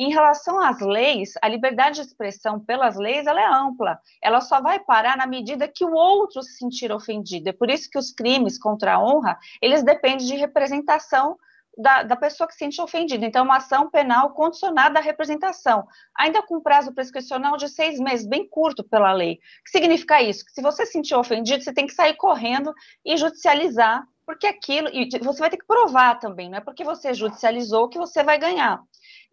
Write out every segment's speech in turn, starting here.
Em relação às leis, a liberdade de expressão pelas leis ela é ampla. Ela só vai parar na medida que o outro se sentir ofendido. É por isso que os crimes contra a honra, eles dependem de representação da, da, pessoa que se sente ofendida. Então, é uma ação penal condicionada à representação, ainda com prazo prescricional de seis meses, bem curto pela lei. O que significa isso? Que se você se sentir ofendido, você tem que sair correndo e judicializar, porque aquilo, e você vai ter que provar também, não é porque você judicializou que você vai ganhar.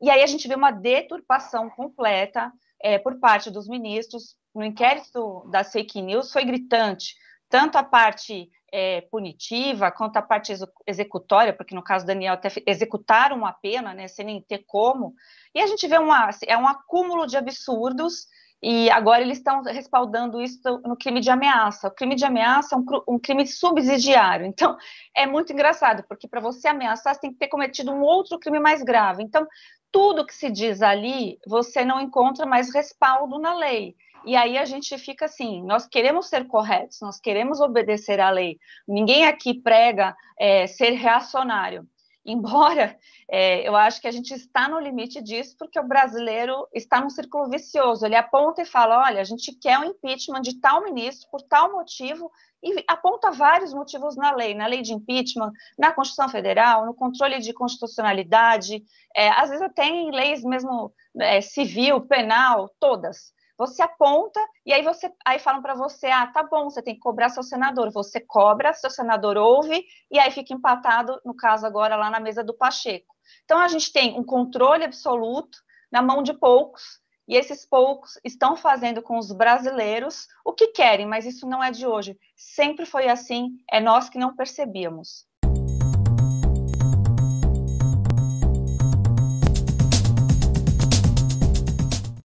E aí a gente vê uma deturpação completa é, por parte dos ministros. No inquérito da fake news foi gritante, tanto a parte é, punitiva quanto a parte executória, porque no caso do Daniel até executaram uma pena, né, sem nem ter como. E a gente vê uma, assim, é um acúmulo de absurdos e agora eles estão respaldando isso no crime de ameaça. O crime de ameaça é um, um crime subsidiário. Então, é muito engraçado, porque para você ameaçar, você tem que ter cometido um outro crime mais grave. Então, tudo que se diz ali, você não encontra mais respaldo na lei. E aí a gente fica assim: nós queremos ser corretos, nós queremos obedecer à lei. Ninguém aqui prega é, ser reacionário. Embora é, eu acho que a gente está no limite disso, porque o brasileiro está num círculo vicioso. Ele aponta e fala: olha, a gente quer o um impeachment de tal ministro por tal motivo, e aponta vários motivos na lei, na lei de impeachment, na Constituição Federal, no controle de constitucionalidade, é, às vezes até em leis mesmo é, civil, penal, todas. Você aponta e aí você aí falam para você, ah, tá bom, você tem que cobrar seu senador. Você cobra, seu senador ouve e aí fica empatado, no caso agora lá na mesa do Pacheco. Então a gente tem um controle absoluto na mão de poucos e esses poucos estão fazendo com os brasileiros o que querem, mas isso não é de hoje. Sempre foi assim, é nós que não percebíamos.